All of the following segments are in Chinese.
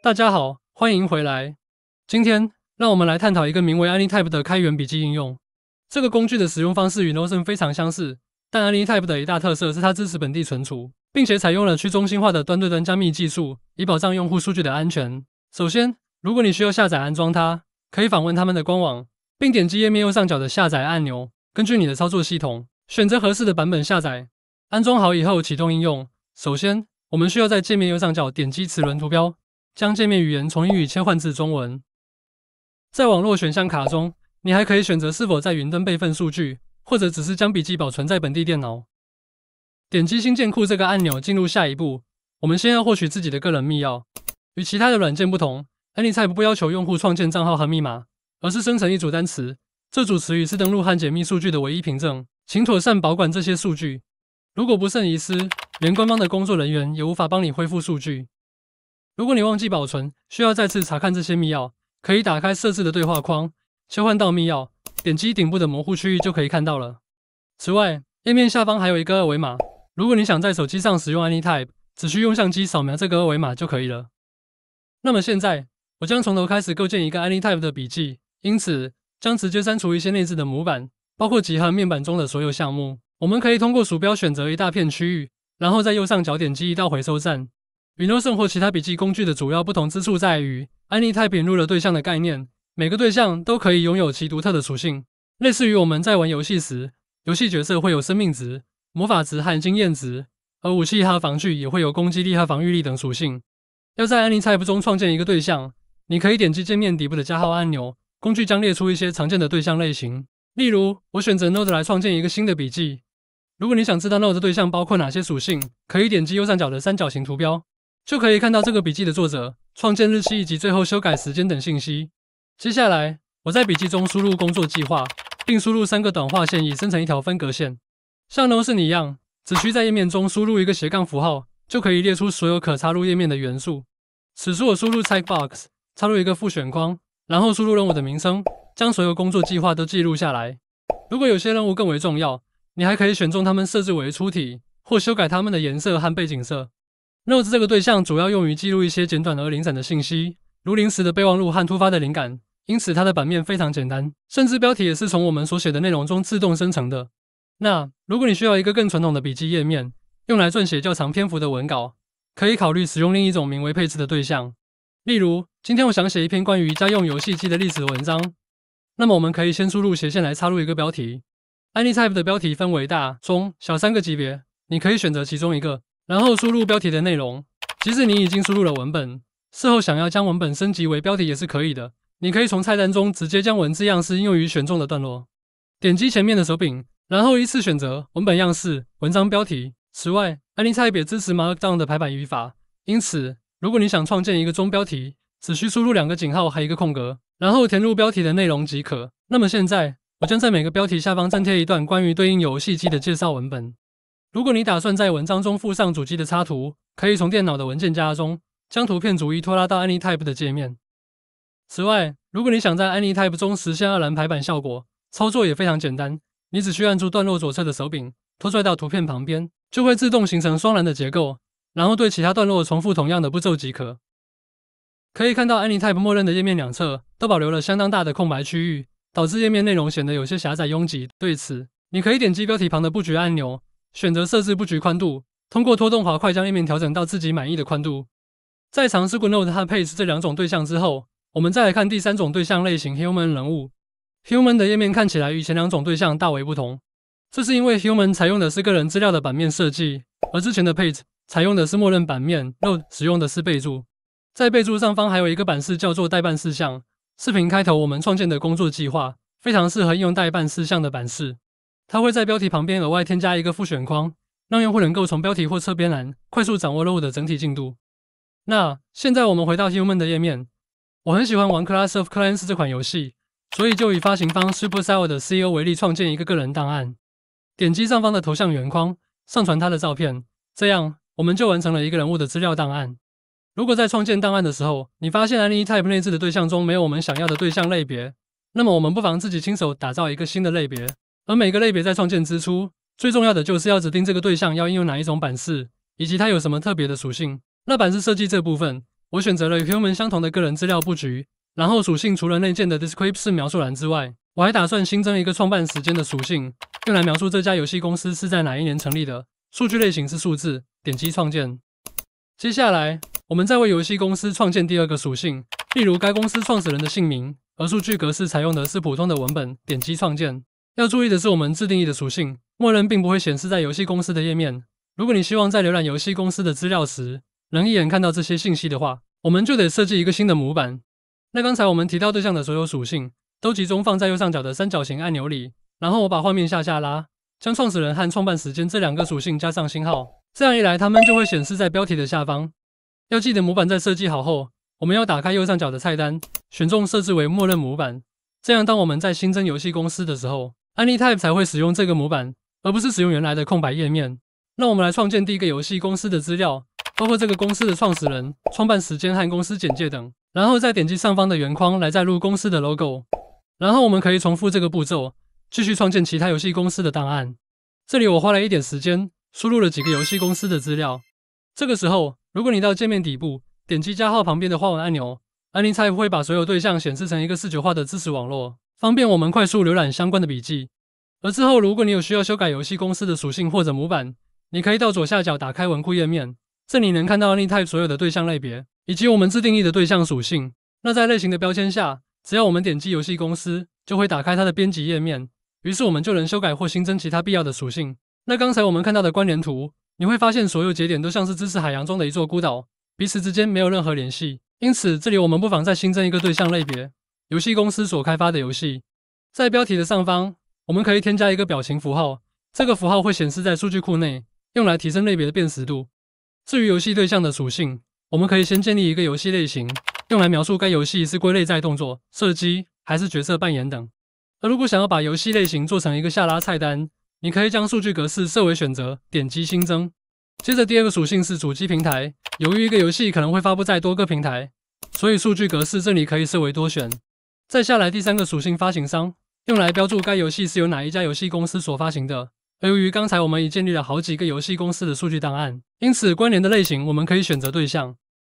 大家好，欢迎回来。今天让我们来探讨一个名为 AnyType 的开源笔记应用。这个工具的使用方式与 Notion 非常相似，但 AnyType 的一大特色是它支持本地存储，并且采用了去中心化的端对端加密技术，以保障用户数据的安全。首先，如果你需要下载安装它，可以访问他们的官网，并点击页面右上角的下载按钮。根据你的操作系统，选择合适的版本下载。安装好以后，启动应用。首先，我们需要在界面右上角点击齿轮图标。将界面语言从英语切换至中文。在网络选项卡中，你还可以选择是否在云端备份数据，或者只是将笔记保存在本地电脑。点击“新建库”这个按钮进入下一步。我们先要获取自己的个人密钥。与其他的软件不同 a n y t y p e 不要求用户创建账号和密码，而是生成一组单词。这组词语是登录和解密数据的唯一凭证，请妥善保管这些数据。如果不慎遗失，连官方的工作人员也无法帮你恢复数据。如果你忘记保存，需要再次查看这些密钥，可以打开设置的对话框，切换到密钥，点击顶部的模糊区域就可以看到了。此外，页面下方还有一个二维码，如果你想在手机上使用 a n y t p e 只需用相机扫描这个二维码就可以了。那么现在，我将从头开始构建一个 a n y t p e 的笔记，因此将直接删除一些内置的模板，包括集合面板中的所有项目。我们可以通过鼠标选择一大片区域，然后在右上角点击一道回收站。与 Note 或其他笔记工具的主要不同之处在于，AniType 引入了对象的概念。每个对象都可以拥有其独特的属性，类似于我们在玩游戏时，游戏角色会有生命值、魔法值和经验值，而武器和防具也会有攻击力和防御力等属性。要在 a n i t y e 中创建一个对象，你可以点击界面底部的加号按钮，工具将列出一些常见的对象类型。例如，我选择 Node 来创建一个新的笔记。如果你想知道 Node 对象包括哪些属性，可以点击右上角的三角形图标。就可以看到这个笔记的作者、创建日期以及最后修改时间等信息。接下来，我在笔记中输入工作计划，并输入三个短划线以生成一条分隔线。像都是你一样，只需在页面中输入一个斜杠符号，就可以列出所有可插入页面的元素。此处我输入 Check Box，插入一个复选框，然后输入任务的名称，将所有工作计划都记录下来。如果有些任务更为重要，你还可以选中它们设置为粗体，或修改它们的颜色和背景色。n o t e s 这个对象主要用于记录一些简短而零散的信息，如临时的备忘录和突发的灵感。因此，它的版面非常简单，甚至标题也是从我们所写的内容中自动生成的。那如果你需要一个更传统的笔记页面，用来撰写较长篇幅的文稿，可以考虑使用另一种名为配置的对象。例如，今天我想写一篇关于家用游戏机的历史文章，那么我们可以先输入斜线来插入一个标题。Anytype 的标题分为大、中、小三个级别，你可以选择其中一个。然后输入标题的内容。即使你已经输入了文本，事后想要将文本升级为标题也是可以的。你可以从菜单中直接将文字样式应用于选中的段落。点击前面的手柄，然后依次选择“文本样式”“文章标题”。此外，艾尼菜也支持 Markdown 的排版语法，因此如果你想创建一个中标题，只需输入两个井号和一个空格，然后填入标题的内容即可。那么现在，我将在每个标题下方粘贴一段关于对应游戏机的介绍文本。如果你打算在文章中附上主机的插图，可以从电脑的文件夹中将图片逐一拖拉到 AnyType 的界面。此外，如果你想在 AnyType 中实现二栏排版效果，操作也非常简单。你只需按住段落左侧的手柄拖拽到图片旁边，就会自动形成双栏的结构。然后对其他段落重复同样的步骤即可。可以看到，AnyType 默认的页面两侧都保留了相当大的空白区域，导致页面内容显得有些狭窄拥挤。对此，你可以点击标题旁的布局按钮。选择设置布局宽度，通过拖动滑块将页面调整到自己满意的宽度。在尝试过 note 和 page 这两种对象之后，我们再来看第三种对象类型 human 人物。human 的页面看起来与前两种对象大为不同，这是因为 human 采用的是个人资料的版面设计，而之前的 page 采用的是默认版面，n o e 使用的是备注。在备注上方还有一个版式叫做待办事项。视频开头我们创建的工作计划非常适合应用待办事项的版式。它会在标题旁边额外添加一个复选框，让用户能够从标题或侧边栏快速掌握任务的整体进度。那现在我们回到 h u m a n 的页面，我很喜欢玩《Class of Clans》这款游戏，所以就以发行方 Supercell 的 CEO 为例，创建一个个人档案。点击上方的头像圆框，上传他的照片，这样我们就完成了一个人物的资料档案。如果在创建档案的时候，你发现 a n y Type 内置的对象中没有我们想要的对象类别，那么我们不妨自己亲手打造一个新的类别。而每个类别在创建之初，最重要的就是要指定这个对象要应用哪一种版式，以及它有什么特别的属性。那版式设计这部分，我选择了与 Human 相同的个人资料布局。然后属性除了内建的 Description 描述栏之外，我还打算新增一个创办时间的属性，用来描述这家游戏公司是在哪一年成立的。数据类型是数字。点击创建。接下来，我们再为游戏公司创建第二个属性，例如该公司创始人的姓名，而数据格式采用的是普通的文本。点击创建。要注意的是，我们自定义的属性默认并不会显示在游戏公司的页面。如果你希望在浏览游戏公司的资料时能一眼看到这些信息的话，我们就得设计一个新的模板。那刚才我们提到对象的所有属性都集中放在右上角的三角形按钮里。然后我把画面下下拉，将创始人和创办时间这两个属性加上星号，这样一来，它们就会显示在标题的下方。要记得模板在设计好后，我们要打开右上角的菜单，选中设置为默认模板。这样当我们在新增游戏公司的时候，a n y Type 才会使用这个模板，而不是使用原来的空白页面。让我们来创建第一个游戏公司的资料，包括这个公司的创始人、创办时间和公司简介等。然后再点击上方的圆框来载入公司的 logo。然后我们可以重复这个步骤，继续创建其他游戏公司的档案。这里我花了一点时间，输入了几个游戏公司的资料。这个时候，如果你到界面底部点击加号旁边的画文按钮，a n y Type 会把所有对象显示成一个视觉化的知识网络。方便我们快速浏览相关的笔记。而之后，如果你有需要修改游戏公司的属性或者模板，你可以到左下角打开文库页面。这里能看到逆泰所有的对象类别，以及我们自定义的对象属性。那在类型的标签下，只要我们点击游戏公司，就会打开它的编辑页面。于是我们就能修改或新增其他必要的属性。那刚才我们看到的关联图，你会发现所有节点都像是知识海洋中的一座孤岛，彼此之间没有任何联系。因此，这里我们不妨再新增一个对象类别。游戏公司所开发的游戏，在标题的上方，我们可以添加一个表情符号。这个符号会显示在数据库内，用来提升类别的辨识度。至于游戏对象的属性，我们可以先建立一个游戏类型，用来描述该游戏是归类在动作、射击还是角色扮演等。而如果想要把游戏类型做成一个下拉菜单，你可以将数据格式设为选择，点击新增。接着第二个属性是主机平台，由于一个游戏可能会发布在多个平台，所以数据格式这里可以设为多选。再下来第三个属性，发行商用来标注该游戏是由哪一家游戏公司所发行的。而由于刚才我们已建立了好几个游戏公司的数据档案，因此关联的类型我们可以选择对象。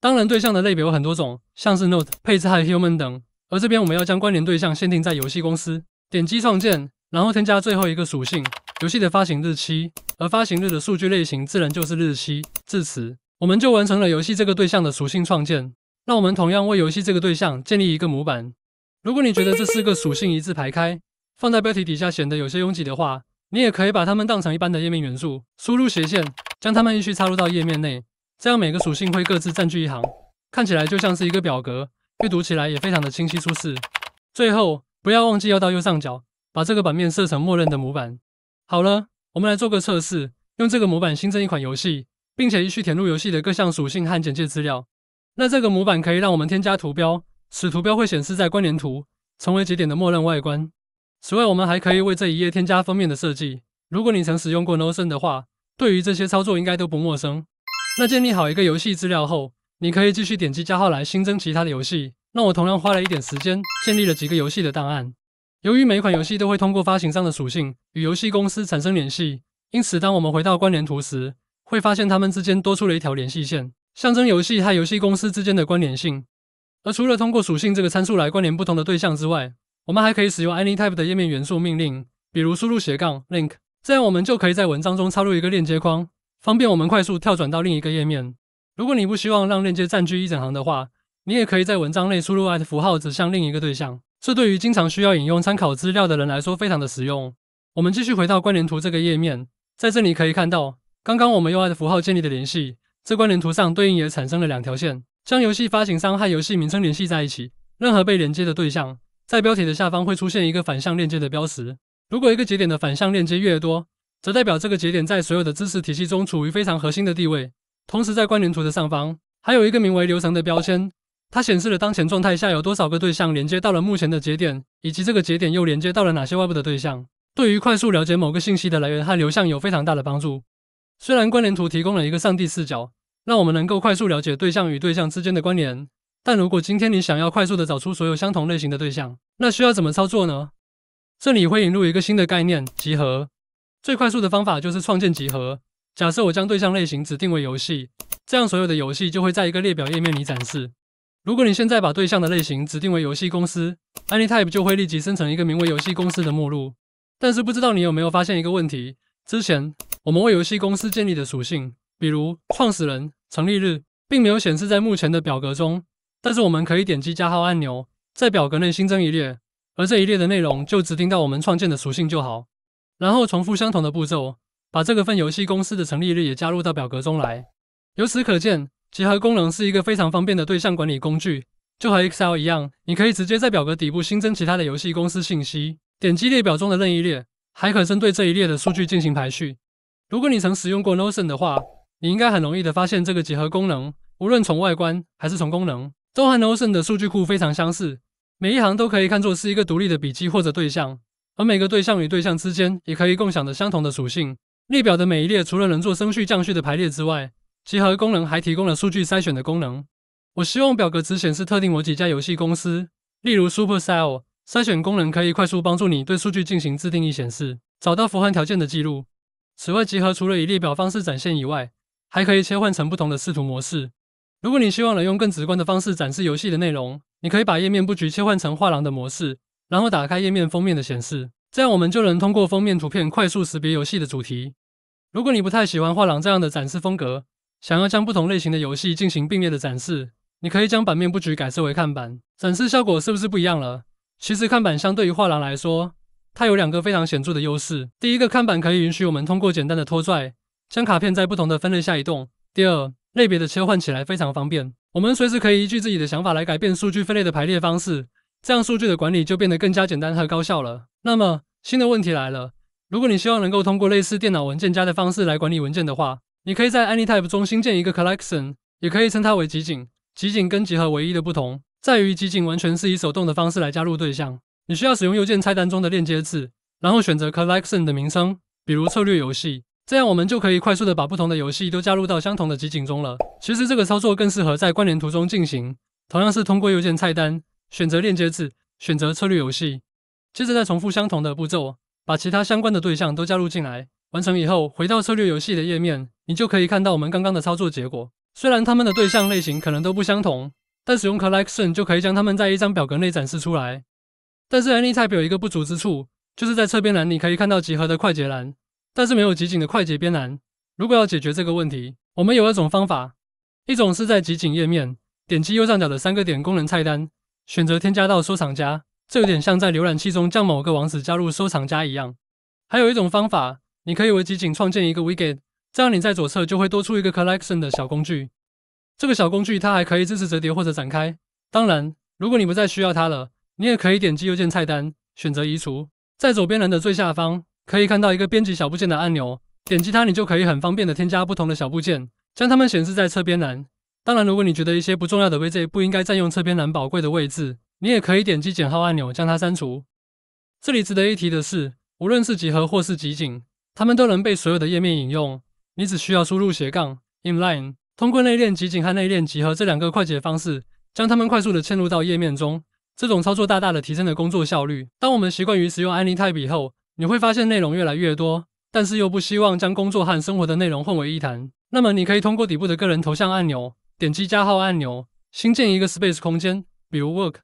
当然，对象的类别有很多种，像是 n o t e 配置、还 Human 等。而这边我们要将关联对象限定在游戏公司。点击创建，然后添加最后一个属性：游戏的发行日期。而发行日的数据类型自然就是日期。至此，我们就完成了游戏这个对象的属性创建。让我们同样为游戏这个对象建立一个模板。如果你觉得这四个属性一字排开，放在标题底下显得有些拥挤的话，你也可以把它们当成一般的页面元素，输入斜线，将它们一序插入到页面内，这样每个属性会各自占据一行，看起来就像是一个表格，阅读起来也非常的清晰舒适。最后，不要忘记要到右上角把这个版面设成默认的模板。好了，我们来做个测试，用这个模板新增一款游戏，并且依序填入游戏的各项属性和简介资料。那这个模板可以让我们添加图标。此图标会显示在关联图成为节点的默认外观。此外，我们还可以为这一页添加封面的设计。如果你曾使用过 Notion 的话，对于这些操作应该都不陌生。那建立好一个游戏资料后，你可以继续点击加号来新增其他的游戏。那我同样花了一点时间建立了几个游戏的档案。由于每款游戏都会通过发行商的属性与游戏公司产生联系，因此当我们回到关联图时，会发现它们之间多出了一条联系线，象征游戏和游戏公司之间的关联性。而除了通过属性这个参数来关联不同的对象之外，我们还可以使用 any type 的页面元素命令，比如输入斜杠 link，这样我们就可以在文章中插入一个链接框，方便我们快速跳转到另一个页面。如果你不希望让链接占据一整行的话，你也可以在文章内输入 at 符号指向另一个对象，这对于经常需要引用参考资料的人来说非常的实用。我们继续回到关联图这个页面，在这里可以看到，刚刚我们用 at 符号建立的联系，这关联图上对应也产生了两条线。将游戏发行商和游戏名称联系在一起。任何被连接的对象，在标题的下方会出现一个反向链接的标识。如果一个节点的反向链接越多，则代表这个节点在所有的知识体系中处于非常核心的地位。同时，在关联图的上方还有一个名为“流程”的标签，它显示了当前状态下有多少个对象连接到了目前的节点，以及这个节点又连接到了哪些外部的对象。对于快速了解某个信息的来源和流向有非常大的帮助。虽然关联图提供了一个上帝视角。让我们能够快速了解对象与对象之间的关联。但如果今天你想要快速的找出所有相同类型的对象，那需要怎么操作呢？这里会引入一个新的概念——集合。最快速的方法就是创建集合。假设我将对象类型指定为“游戏”，这样所有的游戏就会在一个列表页面里展示。如果你现在把对象的类型指定为“游戏公司 ”，AnyType 就会立即生成一个名为“游戏公司的目录。但是不知道你有没有发现一个问题：之前我们为“游戏公司”建立的属性。比如创始人、成立日，并没有显示在目前的表格中。但是我们可以点击加号按钮，在表格内新增一列，而这一列的内容就指定到我们创建的属性就好。然后重复相同的步骤，把这个份游戏公司的成立日也加入到表格中来。由此可见，集合功能是一个非常方便的对象管理工具，就和 Excel 一样，你可以直接在表格底部新增其他的游戏公司信息。点击列表中的任意列，还可针对这一列的数据进行排序。如果你曾使用过 Notion 的话，你应该很容易的发现，这个集合功能无论从外观还是从功能，都和 n o t i o n 的数据库非常相似。每一行都可以看作是一个独立的笔记或者对象，而每个对象与对象之间也可以共享着相同的属性。列表的每一列除了能做升序、降序的排列之外，集合功能还提供了数据筛选的功能。我希望表格只显示特定某几家游戏公司，例如 Supercell。筛选功能可以快速帮助你对数据进行自定义显示，找到符合条件的记录。此外，集合除了以列表方式展现以外，还可以切换成不同的视图模式。如果你希望能用更直观的方式展示游戏的内容，你可以把页面布局切换成画廊的模式，然后打开页面封面的显示。这样我们就能通过封面图片快速识别游戏的主题。如果你不太喜欢画廊这样的展示风格，想要将不同类型的游戏进行并列的展示，你可以将版面布局改设为看板。展示效果是不是不一样了？其实看板相对于画廊来说，它有两个非常显著的优势。第一个，看板可以允许我们通过简单的拖拽。将卡片在不同的分类下移动。第二类别的切换起来非常方便，我们随时可以依据自己的想法来改变数据分类的排列方式，这样数据的管理就变得更加简单和高效了。那么新的问题来了：如果你希望能够通过类似电脑文件夹的方式来管理文件的话，你可以在 AnyType 中新建一个 Collection，也可以称它为集锦。集锦跟集合唯一的不同在于，集锦完全是以手动的方式来加入对象，你需要使用右键菜单中的链接字，然后选择 Collection 的名称，比如策略游戏。这样我们就可以快速的把不同的游戏都加入到相同的集锦中了。其实这个操作更适合在关联图中进行，同样是通过右键菜单选择链接字，选择策略游戏，接着再重复相同的步骤，把其他相关的对象都加入进来。完成以后，回到策略游戏的页面，你就可以看到我们刚刚的操作结果。虽然他们的对象类型可能都不相同，但使用 Collection 就可以将它们在一张表格内展示出来。但是 a n y t y p e 有一个不足之处，就是在侧边栏你可以看到集合的快捷栏。但是没有集锦的快捷编栏。如果要解决这个问题，我们有二种方法：一种是在集锦页面点击右上角的三个点功能菜单，选择添加到收藏夹，这有点像在浏览器中将某个网址加入收藏夹一样；还有一种方法，你可以为集锦创建一个 widget，这样你在左侧就会多出一个 collection 的小工具。这个小工具它还可以支持折叠或者展开。当然，如果你不再需要它了，你也可以点击右键菜单，选择移除，在左边栏的最下方。可以看到一个编辑小部件的按钮，点击它，你就可以很方便的添加不同的小部件，将它们显示在侧边栏。当然，如果你觉得一些不重要的 v 件不应该占用侧边栏宝贵的位置，你也可以点击减号按钮将它删除。这里值得一提的是，无论是集合或是集锦，它们都能被所有的页面引用。你只需要输入斜杠 inline，通过内链集锦和内链集合这两个快捷方式，将它们快速的嵌入到页面中。这种操作大大的提升了工作效率。当我们习惯于使用 a n i 利 e 比后，你会发现内容越来越多，但是又不希望将工作和生活的内容混为一谈。那么，你可以通过底部的个人头像按钮，点击加号按钮，新建一个 Space 空间，比如 Work。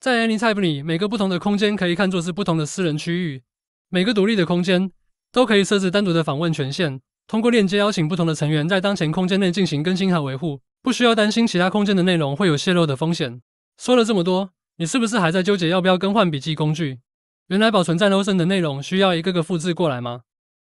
在 Anytype 里，每个不同的空间可以看作是不同的私人区域。每个独立的空间都可以设置单独的访问权限，通过链接邀请不同的成员在当前空间内进行更新和维护，不需要担心其他空间的内容会有泄露的风险。说了这么多，你是不是还在纠结要不要更换笔记工具？原来保存在 n o t i o n 的内容需要一个个复制过来吗？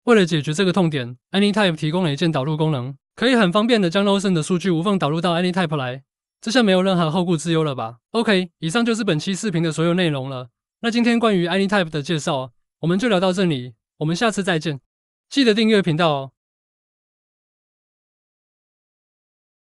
为了解决这个痛点，Anytype 提供了一键导入功能，可以很方便的将 o t i o n 的数据无缝导入到 Anytype 来，这下没有任何后顾之忧了吧？OK，以上就是本期视频的所有内容了。那今天关于 Anytype 的介绍，我们就聊到这里，我们下次再见，记得订阅频道哦。